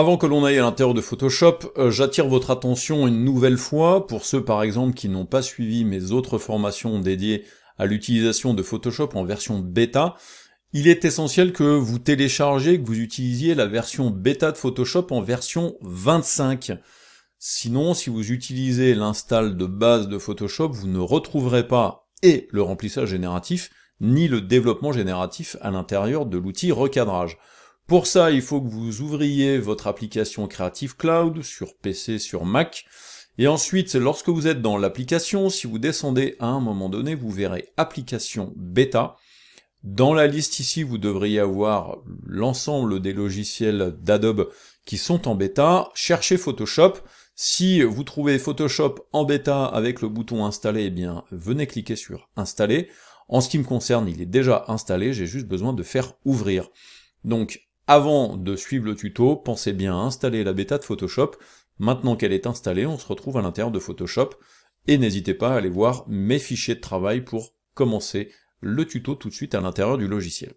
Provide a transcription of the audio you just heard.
Avant que l'on aille à l'intérieur de Photoshop, euh, j'attire votre attention une nouvelle fois, pour ceux par exemple qui n'ont pas suivi mes autres formations dédiées à l'utilisation de Photoshop en version bêta, il est essentiel que vous téléchargez, que vous utilisiez la version bêta de Photoshop en version 25. Sinon, si vous utilisez l'install de base de Photoshop, vous ne retrouverez pas et le remplissage génératif, ni le développement génératif à l'intérieur de l'outil recadrage. Pour ça, il faut que vous ouvriez votre application Creative Cloud sur PC, sur Mac. Et ensuite, lorsque vous êtes dans l'application, si vous descendez à un moment donné, vous verrez Application bêta ». Dans la liste ici, vous devriez avoir l'ensemble des logiciels d'Adobe qui sont en bêta. Cherchez Photoshop. Si vous trouvez Photoshop en bêta avec le bouton installer, eh bien, venez cliquer sur installer. En ce qui me concerne, il est déjà installé, j'ai juste besoin de faire ouvrir. Donc, avant de suivre le tuto, pensez bien à installer la bêta de Photoshop. Maintenant qu'elle est installée, on se retrouve à l'intérieur de Photoshop. Et n'hésitez pas à aller voir mes fichiers de travail pour commencer le tuto tout de suite à l'intérieur du logiciel.